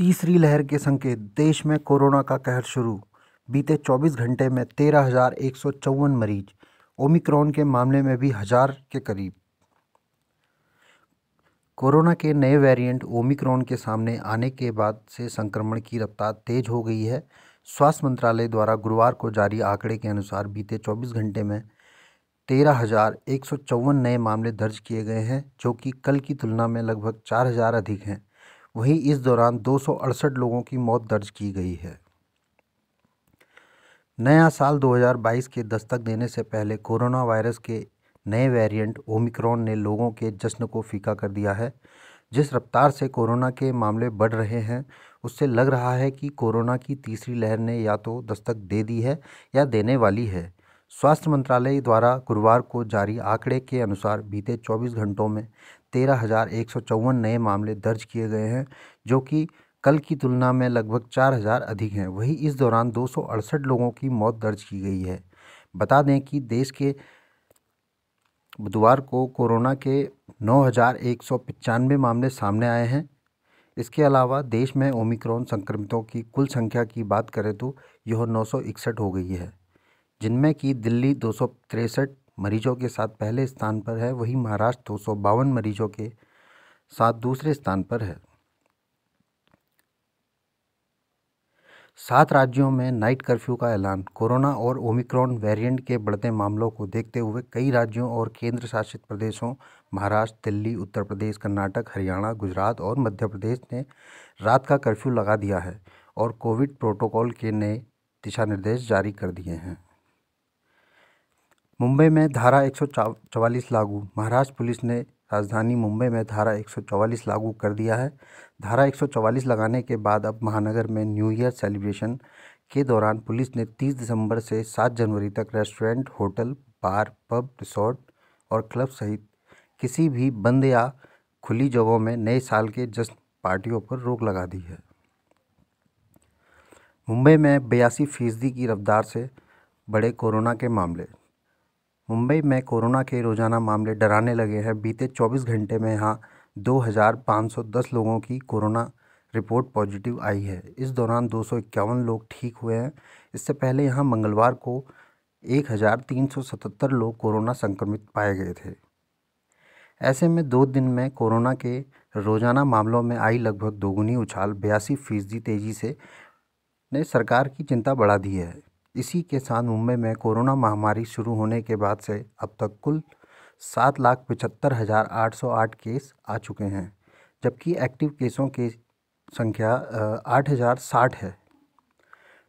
तीसरी लहर के संकेत देश में कोरोना का कहर शुरू बीते 24 घंटे में तेरह हज़ार एक सौ चौवन मरीज ओमिक्रॉन के मामले में भी हज़ार के करीब कोरोना के नए वेरिएंट ओमिक्रॉन के सामने आने के बाद से संक्रमण की रफ्तार तेज हो गई है स्वास्थ्य मंत्रालय द्वारा गुरुवार को जारी आंकड़े के अनुसार बीते 24 घंटे में तेरह हज़ार एक सौ चौवन नए मामले दर्ज किए गए हैं जो कि कल की तुलना में लगभग चार हज़ार अधिक हैं वहीं इस दौरान दो लोगों की मौत दर्ज की गई है नया साल 2022 के दस्तक देने से पहले कोरोना वायरस के नए वेरिएंट ओमिक्रॉन ने लोगों के जश्न को फीका कर दिया है जिस रफ्तार से कोरोना के मामले बढ़ रहे हैं उससे लग रहा है कि कोरोना की तीसरी लहर ने या तो दस्तक दे दी है या देने वाली है स्वास्थ्य मंत्रालय द्वारा गुरुवार को जारी आंकड़े के अनुसार बीते 24 घंटों में तेरह हज़ार एक सौ चौवन नए मामले दर्ज किए गए हैं जो कि कल की तुलना में लगभग चार हज़ार अधिक हैं वहीं इस दौरान दो सौ अड़सठ लोगों की मौत दर्ज की गई है बता दें कि देश के बुधवार को कोरोना के नौ हज़ार एक सौ पचानवे मामले सामने आए हैं इसके अलावा देश में ओमिक्रॉन संक्रमितों की कुल संख्या की बात करें तो यह नौ सौ इकसठ हो गई है जिनमें कि दिल्ली दो मरीजों के साथ पहले स्थान पर है वहीं महाराष्ट्र दो मरीजों के साथ दूसरे स्थान पर है सात राज्यों में नाइट कर्फ्यू का ऐलान कोरोना और ओमिक्रॉन वेरिएंट के बढ़ते मामलों को देखते हुए कई राज्यों और केंद्र शासित प्रदेशों महाराष्ट्र दिल्ली उत्तर प्रदेश कर्नाटक हरियाणा गुजरात और मध्य प्रदेश ने रात का कर्फ्यू लगा दिया है और कोविड प्रोटोकॉल के नए दिशा निर्देश जारी कर दिए हैं मुंबई में धारा एक चवालीस लागू महाराष्ट्र पुलिस ने राजधानी मुंबई में धारा 144 लागू कर दिया है धारा 144 लगाने के बाद अब महानगर में न्यू ईयर सेलिब्रेशन के दौरान पुलिस ने 30 दिसंबर से 7 जनवरी तक restaurant hotel bar pub resort और क्लब सहित किसी भी बंद या खुली जगहों में नए साल के जश्न पार्टियों पर रोक लगा दी है मुंबई में बयासी फीसदी की रफ्तार से बड़े कोरोना के मामले मुंबई में कोरोना के रोजाना मामले डराने लगे हैं बीते 24 घंटे में यहाँ 2,510 लोगों की कोरोना रिपोर्ट पॉजिटिव आई है इस दौरान दो लोग ठीक हुए हैं इससे पहले यहाँ मंगलवार को 1,377 लोग कोरोना संक्रमित पाए गए थे ऐसे में दो दिन में कोरोना के रोजाना मामलों में आई लगभग दोगुनी उछाल बयासी फीसदी तेज़ी से ने सरकार की चिंता बढ़ा दी है इसी के साथ मुंबई में कोरोना महामारी शुरू होने के बाद से अब तक कुल सात लाख पचहत्तर हज़ार आठ सौ आठ केस आ चुके हैं जबकि एक्टिव केसों की संख्या आठ हज़ार साठ है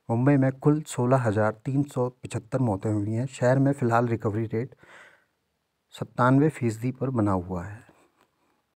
मुंबई में कुल सोलह हज़ार तीन सौ पचहत्तर मौतें हुई हैं शहर में फ़िलहाल रिकवरी रेट सत्तानवे फीसदी पर बना हुआ है